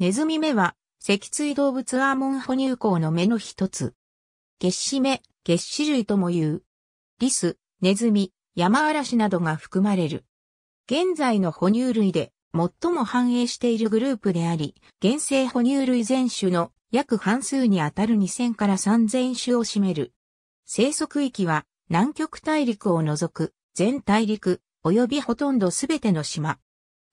ネズミ目は、脊椎動物アーモン哺乳口の目の一つ。月死目、月死類とも言う。リス、ネズミ、山嵐などが含まれる。現在の哺乳類で最も繁栄しているグループであり、現生哺乳類全種の約半数にあたる2000から3000種を占める。生息域は南極大陸を除く全大陸及びほとんどすべての島。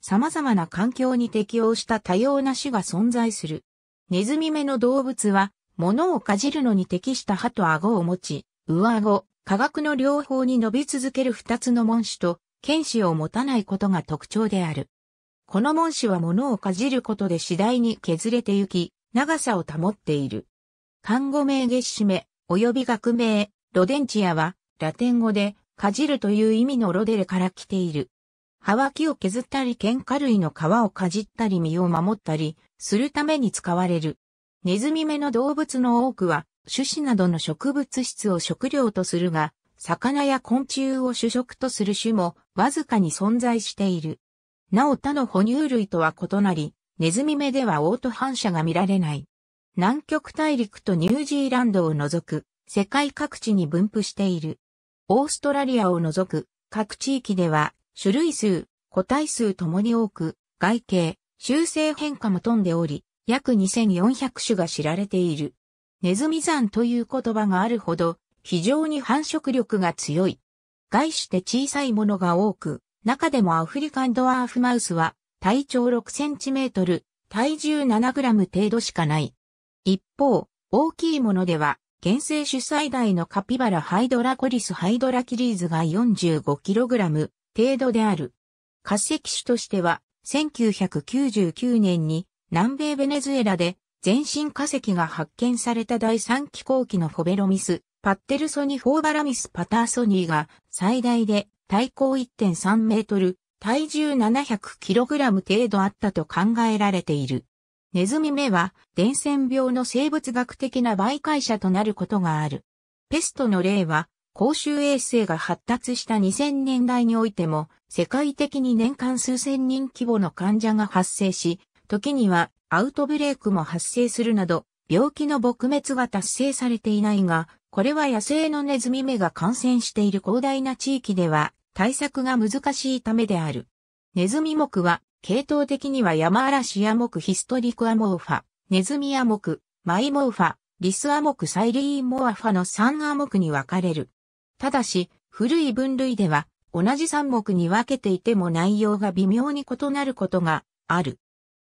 様々な環境に適応した多様な種が存在する。ネズミ目の動物は、物をかじるのに適した歯と顎を持ち、上顎、科学の両方に伸び続ける二つの門歯と、剣歯を持たないことが特徴である。この門歯は物をかじることで次第に削れてゆき、長さを保っている。看護名月締め、及び学名、ロデンチアは、ラテン語で、かじるという意味のロデレから来ている。葉脇を削ったり喧嘩類の皮をかじったり身を守ったりするために使われる。ネズミ目の動物の多くは種子などの植物質を食料とするが、魚や昆虫を主食とする種もわずかに存在している。なお他の哺乳類とは異なり、ネズミ目ではオート反射が見られない。南極大陸とニュージーランドを除く世界各地に分布している。オーストラリアを除く各地域では種類数、個体数ともに多く、外形、修正変化も富んでおり、約2400種が知られている。ネズミ山という言葉があるほど、非常に繁殖力が強い。外して小さいものが多く、中でもアフリカンドワーフマウスは、体長6センチメートル、体重7グラム程度しかない。一方、大きいものでは、原生主最大のカピバラハイドラコリスハイドラキリーズが4 5ラム、程度である。化石種としては、1999年に南米ベネズエラで全身化石が発見された第3気候期のフォベロミス、パッテルソニフォーバラミスパターソニーが最大で体高1.3メートル、体重7 0 0ラム程度あったと考えられている。ネズミ目は伝染病の生物学的な媒介者となることがある。ペストの例は公衆衛生が発達した2000年代においても、世界的に年間数千人規模の患者が発生し、時にはアウトブレークも発生するなど、病気の撲滅が達成されていないが、これは野生のネズミ目が感染している広大な地域では対策が難しいためである。ネズミ目は、系統的には山嵐や目ヒストリクアモーファ、ネズミア目、マイモーファ、リスア目サイリーモアファの3ア目に分かれる。ただし、古い分類では、同じ三目に分けていても内容が微妙に異なることがある。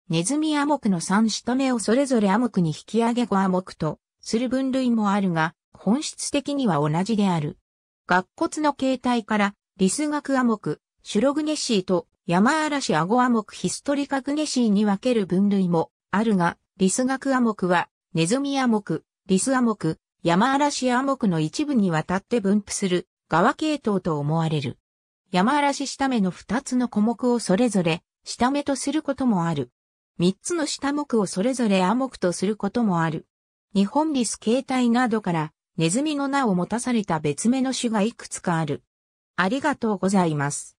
ネズミアモクの三下目をそれぞれアモクに引き上げ五アモクとする分類もあるが、本質的には同じである。学骨の形態から、リス学アモク、シュログネシーと山嵐アゴアモクヒストリカグネシーに分ける分類もあるが、リス学アモクは、ネズミアモク、リスアモク、山嵐暗黙の一部にわたって分布する側系統と思われる。山嵐下目の二つの古木をそれぞれ下目とすることもある。三つの下目をそれぞれ暗黙とすることもある。日本リス形態などからネズミの名を持たされた別名の種がいくつかある。ありがとうございます。